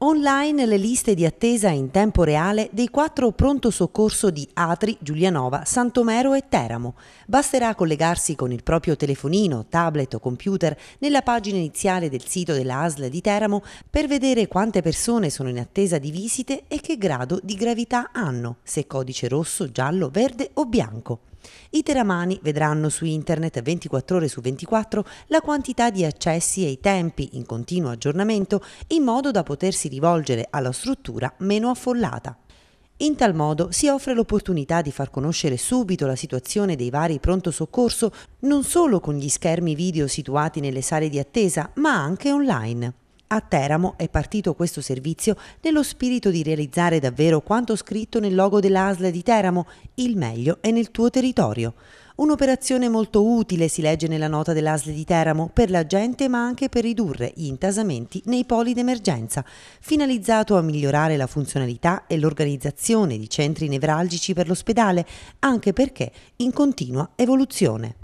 Online le liste di attesa in tempo reale dei quattro pronto soccorso di Atri, Giulianova, Santomero e Teramo. Basterà collegarsi con il proprio telefonino, tablet o computer nella pagina iniziale del sito della ASL di Teramo per vedere quante persone sono in attesa di visite e che grado di gravità hanno, se codice rosso, giallo, verde o bianco. I teramani vedranno su internet 24 ore su 24 la quantità di accessi e i tempi in continuo aggiornamento in modo da potersi rivolgere alla struttura meno affollata. In tal modo si offre l'opportunità di far conoscere subito la situazione dei vari pronto soccorso non solo con gli schermi video situati nelle sale di attesa, ma anche online. A Teramo è partito questo servizio nello spirito di realizzare davvero quanto scritto nel logo dell'ASL di Teramo, il meglio è nel tuo territorio. Un'operazione molto utile, si legge nella nota dell'ASL di Teramo, per la gente ma anche per ridurre gli intasamenti nei poli d'emergenza, finalizzato a migliorare la funzionalità e l'organizzazione di centri nevralgici per l'ospedale, anche perché in continua evoluzione.